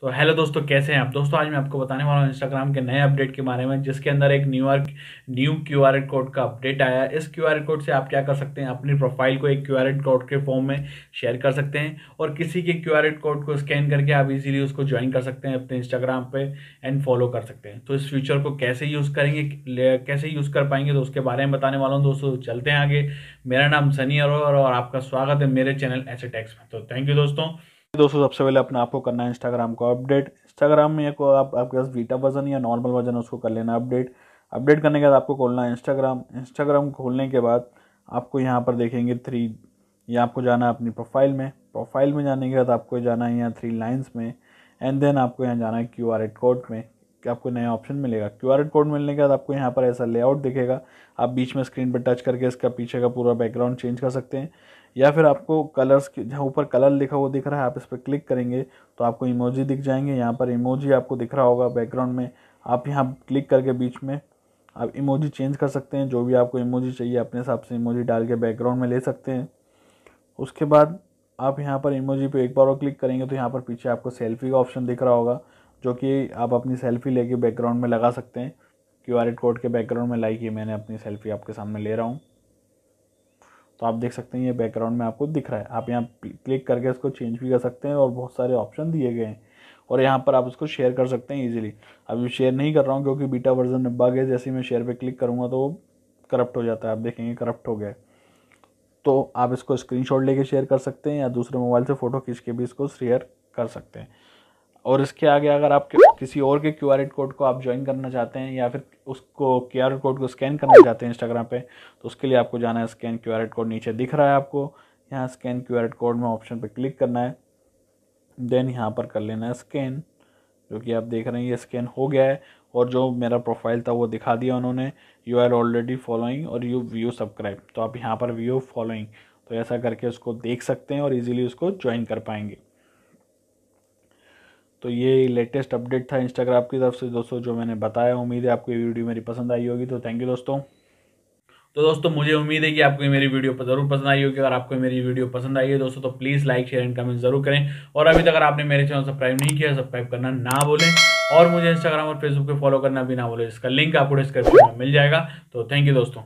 तो हेलो दोस्तों कैसे हैं आप दोस्तों आज मैं आपको बताने वाला हूँ इंस्टाग्राम के नए अपडेट के बारे में जिसके अंदर एक New York new Q R code का अपडेट आया इस क्यू आर कोड से आप क्या कर सकते हैं अपनी प्रोफाइल को एक क्यू आर कोड के फॉर्म में शेयर कर सकते हैं और किसी के क्यू आर कोड को स्कैन करके आप इजीली उसको ज्वाइन कर सकते हैं अपने इंस्टाग्राम पर एंड फॉलो कर सकते हैं तो इस फ्यूचर को कैसे यूज़ करेंगे कैसे यूज़ कर पाएंगे तो उसके बारे में बताने वाला हूँ दोस्तों चलते हैं आगे मेरा नाम सनी अरो और आपका स्वागत है मेरे चैनल एस में तो थैंक यू दोस्तों दोस्तों सबसे पहले अपने आपको करना है इंस्टाग्राम को अपडेट इंस्टाग्राम में को आप आपके पास बीटा वर्जन या नॉर्मल वर्जन उसको कर लेना अपडेट अपडेट करने के बाद आपको खोलना है इंस्टाग्राम इंस्टाग्राम खोलने के बाद आपको यहाँ पर देखेंगे थ्री ये आपको जाना है अपनी प्रोफाइल में प्रोफाइल में जाने के बाद आपको जाना है यहाँ थ्री लाइन्स में एंड देन आपको यहाँ जाना है क्यू आर कोड में कि आपको नया ऑप्शन मिलेगा क्यू आर कोड मिलने के बाद आपको यहाँ पर ऐसा लेआउट दिखेगा आप बीच में स्क्रीन पर टच करके इसका पीछे का पूरा बैकग्राउंड चेंज कर सकते हैं या फिर आपको कलर्स जहाँ ऊपर कलर लिखा हुआ दिख रहा है आप इस पर क्लिक करेंगे तो आपको इमोजी दिख जाएंगे यहाँ पर इमोजी आपको दिख रहा होगा बैकग्राउंड में आप यहाँ क्लिक करके बीच में आप इमोजी चेंज कर सकते हैं जो भी आपको इमोजी चाहिए अपने हिसाब से इमोजी डाल के बैकग्राउंड में ले सकते हैं उसके बाद आप यहाँ पर इमोजी पे एक बार और क्लिक करेंगे तो यहाँ पर पीछे आपको सेल्फी का ऑप्शन दिख रहा होगा जो कि आप अपनी सेल्फ़ी लेके बैकग्राउंड में लगा सकते हैं क्यू आर कोड के बैकग्राउंड में लाइक ये मैंने अपनी सेल्फ़ी आपके सामने ले रहा हूँ तो आप देख सकते हैं ये बैकग्राउंड में आपको दिख रहा है आप यहाँ क्लिक करके इसको चेंज भी कर सकते हैं और बहुत सारे ऑप्शन दिए गए हैं और यहाँ पर आप उसको शेयर कर सकते हैं इजीली अभी शेयर नहीं कर रहा हूँ क्योंकि बीटा वर्जन नब्बा गए जैसे मैं शेयर पे क्लिक करूँगा तो वो करप्ट हो जाता है आप देखेंगे करप्ट हो गया तो आप इसको स्क्रीनशॉट लेके शेयर कर सकते हैं या दूसरे मोबाइल से फ़ोटो खींच के भी इसको शेयर कर सकते हैं और इसके आगे अगर आप किसी और के क्यू कोड को आप ज्वाइन करना चाहते हैं या फिर उसको क्यू कोड को स्कैन करना चाहते हैं इंस्टाग्राम पे तो उसके लिए आपको जाना है स्कैन क्यू कोड नीचे दिख रहा है आपको यहाँ स्कैन क्यू कोड में ऑप्शन पर क्लिक करना है देन यहाँ पर कर लेना है स्कैन जो कि आप देख रहे हैं ये स्कैन हो गया है और जो मेरा प्रोफाइल था वो दिखा दिया उन्होंने यू आर ऑलरेडी फॉलोइंग और यू व्यू सब्सक्राइब तो आप यहाँ पर व्यू फॉलोइंग तो ऐसा करके उसको देख सकते हैं और इजीली उसको ज्वाइन कर पाएंगे तो ये लेटेस्ट अपडेट था इंस्टाग्राम की तरफ से दोस्तों जो मैंने बताया उम्मीद है आपको ये वीडियो मेरी पसंद आई होगी तो थैंक यू दोस्तों तो दोस्तों मुझे उम्मीद है कि आपको मेरी वीडियो पर जरूर पसंद आई होगी अगर आपको मेरी वीडियो पसंद आई है दोस्तों तो please like share and comment जरूर करें और अभी तक अगर आपने मेरे चैनल सब्सक्राइब नहीं किया सब्सक्राइब करना ना बोले और मुझे इंस्टाग्राम और फेसबुक पर फॉलो करना भी ना बोले इसका लिंक आपको डिस्क्रिप्शन में मिल जाएगा तो थैंक यू दोस्तों